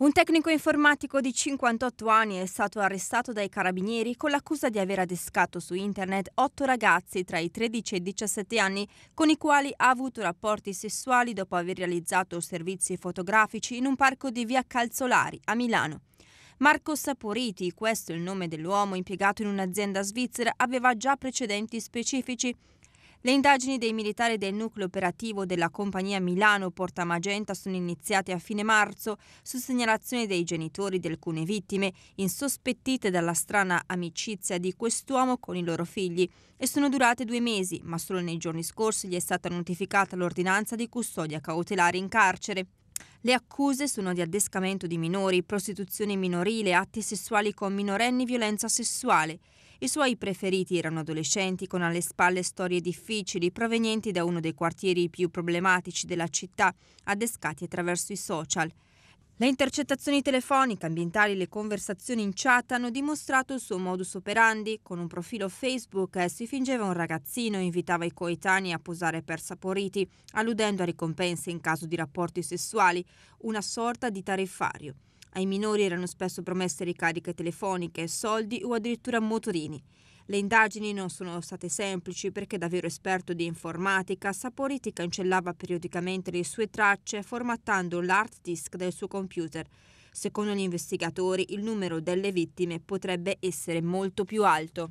Un tecnico informatico di 58 anni è stato arrestato dai carabinieri con l'accusa di aver adescato su internet otto ragazzi tra i 13 e i 17 anni con i quali ha avuto rapporti sessuali dopo aver realizzato servizi fotografici in un parco di via Calzolari a Milano. Marco Saporiti, questo è il nome dell'uomo impiegato in un'azienda svizzera, aveva già precedenti specifici le indagini dei militari del nucleo operativo della compagnia Milano Porta Magenta sono iniziate a fine marzo su segnalazione dei genitori di alcune vittime, insospettite dalla strana amicizia di quest'uomo con i loro figli, e sono durate due mesi, ma solo nei giorni scorsi gli è stata notificata l'ordinanza di custodia cautelare in carcere. Le accuse sono di addescamento di minori, prostituzione minorile, atti sessuali con minorenni, violenza sessuale. I suoi preferiti erano adolescenti con alle spalle storie difficili provenienti da uno dei quartieri più problematici della città, adescati attraverso i social. Le intercettazioni telefoniche, ambientali e le conversazioni in chat hanno dimostrato il suo modus operandi. Con un profilo Facebook eh, si fingeva un ragazzino e invitava i coetanei a posare per saporiti, alludendo a ricompense in caso di rapporti sessuali, una sorta di tariffario. Ai minori erano spesso promesse ricariche telefoniche, soldi o addirittura motorini. Le indagini non sono state semplici perché davvero esperto di informatica, Saporiti cancellava periodicamente le sue tracce formattando l'hard disk del suo computer. Secondo gli investigatori il numero delle vittime potrebbe essere molto più alto.